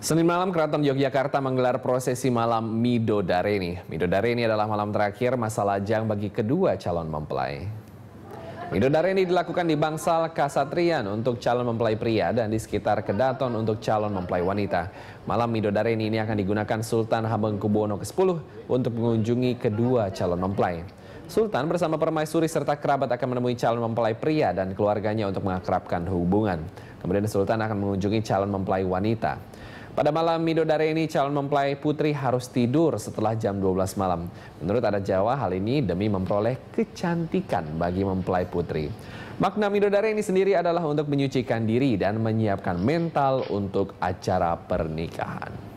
Senin malam Keraton Yogyakarta menggelar prosesi malam Midodareni. Midodareni adalah malam terakhir masa lajang bagi kedua calon mempelai. Midodareni dilakukan di Bangsal Kasatrian untuk calon mempelai pria dan di sekitar Kedaton untuk calon mempelai wanita. Malam Midodareni ini akan digunakan Sultan Hamengkubuwono ke-10 untuk mengunjungi kedua calon mempelai. Sultan bersama permaisuri serta kerabat akan menemui calon mempelai pria dan keluarganya untuk mengakrabkan hubungan. Kemudian Sultan akan mengunjungi calon mempelai wanita. Pada malam Midodare ini calon mempelai putri harus tidur setelah jam 12 malam. Menurut adat Jawa hal ini demi memperoleh kecantikan bagi mempelai putri. Makna Midodare ini sendiri adalah untuk menyucikan diri dan menyiapkan mental untuk acara pernikahan.